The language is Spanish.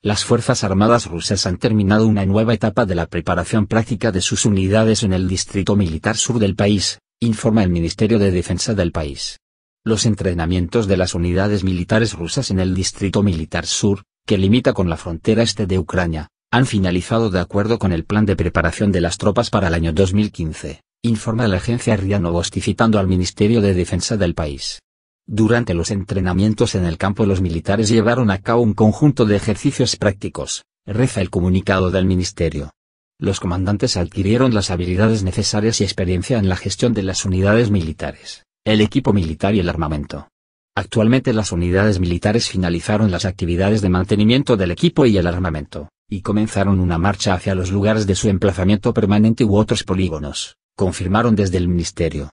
las Fuerzas Armadas rusas han terminado una nueva etapa de la preparación práctica de sus unidades en el Distrito Militar Sur del país, informa el Ministerio de Defensa del país. Los entrenamientos de las unidades militares rusas en el Distrito Militar Sur, que limita con la frontera este de Ucrania, han finalizado de acuerdo con el plan de preparación de las tropas para el año 2015, informa la agencia RIA Novosti citando al Ministerio de Defensa del país. Durante los entrenamientos en el campo los militares llevaron a cabo un conjunto de ejercicios prácticos, reza el comunicado del ministerio. Los comandantes adquirieron las habilidades necesarias y experiencia en la gestión de las unidades militares, el equipo militar y el armamento. Actualmente las unidades militares finalizaron las actividades de mantenimiento del equipo y el armamento, y comenzaron una marcha hacia los lugares de su emplazamiento permanente u otros polígonos, confirmaron desde el ministerio.